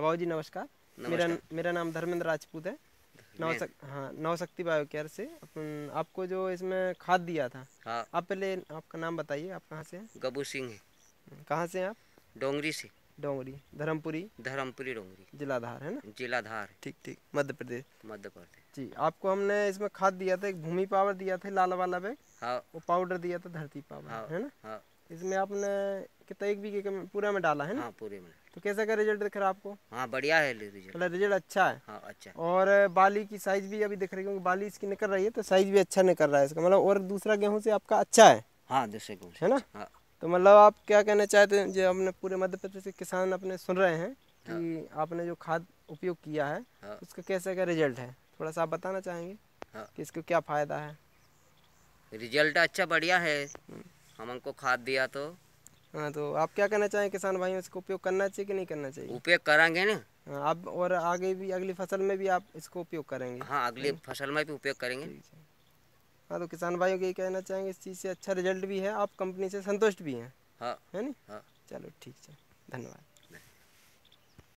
Above जी नमस्कार, मेरा मेरा नाम धर्मेंद्र राजपूत है नवशक हाँ नवशक्ति बायो केयर से अपन आपको जो इसमें खाद दिया था हाँ। आप पहले आपका नाम बताइए आप कहाँ से हैं गबू सिंह है हम्म, कहाँ से हैं आप डोंगरी से डोंगरी धर्मपुरी धर्मपुरी डोंगरी जिलाधार है ना जिलाधार ठीक ठीक मध्य प्रदेश मध्य प्रदेश जी आपको हमने इसमें खाद दिया था एक भूमि पावर दिया था लाल वाला बैग हाँ। वो पाउडर दिया था धरती पावर हाँ। है ना हाँ। इसमें आपने कितना एक बीघे के पूरे में डाला है ना हाँ, पूरे में तो कैसा का रिजल्ट दिख रहा है आपको हाँ बढ़िया है रिजल्ट मतलब रिजल्ट अच्छा है हाँ, अच्छा और बाली की साइज भी अभी दिख रही है क्योंकि बाली इसकी निकल रही है तो साइज भी अच्छा निकल रहा है इसका मतलब और दूसरा गेहूँ से आपका अच्छा है हाँ दूसरे गेहूँ है ना अच्छा, हाँ। तो मतलब आप क्या कहना चाहते हैं जो अपने पूरे मध्य प्रदेश के किसान अपने सुन रहे हैं कि हाँ। आपने जो खाद उपयोग किया है हाँ। उसका कैसे का रिजल्ट है थोड़ा सा आप बताना चाहेंगे कि इसका क्या फ़ायदा है रिजल्ट अच्छा बढ़िया है हम्म। हम हमको खाद दिया तो हाँ तो आप क्या कहना चाहें किसान भाइयों इसको उपयोग करना चाहिए कि नहीं करना चाहिए उपयोग करेंगे ना आप हाँ, और आगे भी अगली फसल में भी आप इसको उपयोग करेंगे हाँ अगली फसल में भी उपयोग करेंगे हाँ तो किसान भाइयों को यही कहना चाहेंगे इस चीज़ से अच्छा रिजल्ट भी है आप कंपनी से संतुष्ट भी हैं हाँ है ना हाँ चलो ठीक है धन्यवाद